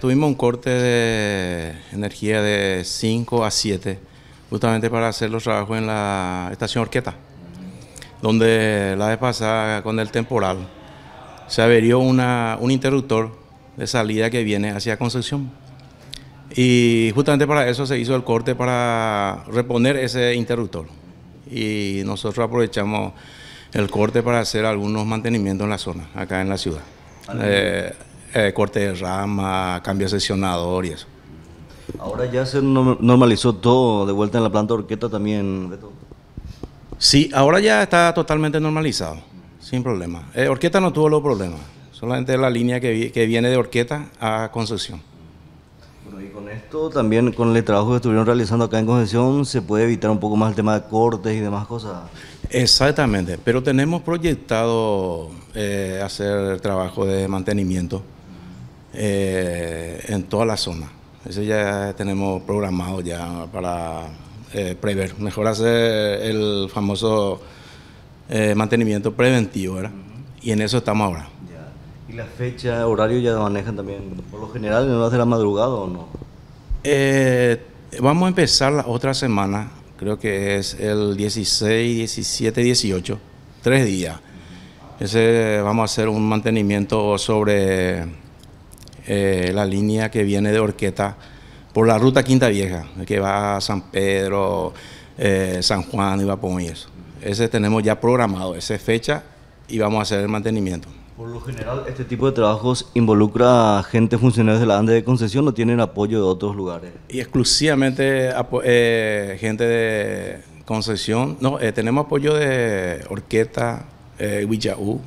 Tuvimos un corte de energía de 5 a 7, justamente para hacer los trabajos en la estación Orqueta, donde la vez pasada con el temporal se averió un interruptor de salida que viene hacia Concepción. Y justamente para eso se hizo el corte para reponer ese interruptor. Y nosotros aprovechamos el corte para hacer algunos mantenimientos en la zona, acá en la ciudad. Eh, corte de rama, cambio de sesionador y eso. Ahora ya se normalizó todo de vuelta en la planta orquesta también. Sí, ahora ya está totalmente normalizado, sin problema. Eh, orquesta no tuvo los problemas, solamente la línea que, viene de Orqueta a concesión. Bueno, y con esto también, con el trabajo que estuvieron realizando acá en concesión, se puede evitar un poco más el tema de cortes y demás cosas. Exactamente, pero tenemos proyectado hacer eh, hacer trabajo de mantenimiento eh, en toda la zona. Eso ya tenemos programado ya para eh, prever, mejor hacer el famoso eh, mantenimiento preventivo, ¿verdad? Y en eso estamos ahora. ¿Y la fecha, horario ya manejan también? Por lo general, ¿no ser la madrugada o no? vamos a empezar la otra semana, creo que es el 16, 17, 18, tres días. Ese, vamos a hacer un mantenimiento sobre eh, la línea que viene de Orqueta por la ruta Quinta Vieja, que va a San Pedro, eh, San Juan y va y eso. Ese tenemos ya programado, esa fecha y vamos a hacer el mantenimiento. Por lo general, ¿este tipo de trabajos involucra a gente funcionaria de la ANDE de concesión o tienen apoyo de otros lugares? Y exclusivamente eh, gente de concesión. No, tenemos apoyo de Orqueta, eh, Huichaú,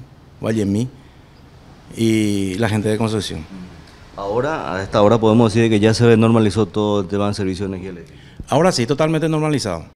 y la gente de concesión. Ahora, a esta hora podemos decir que ya se normalizó todo el tema de servicio de energía Ahora sí, totalmente normalizado.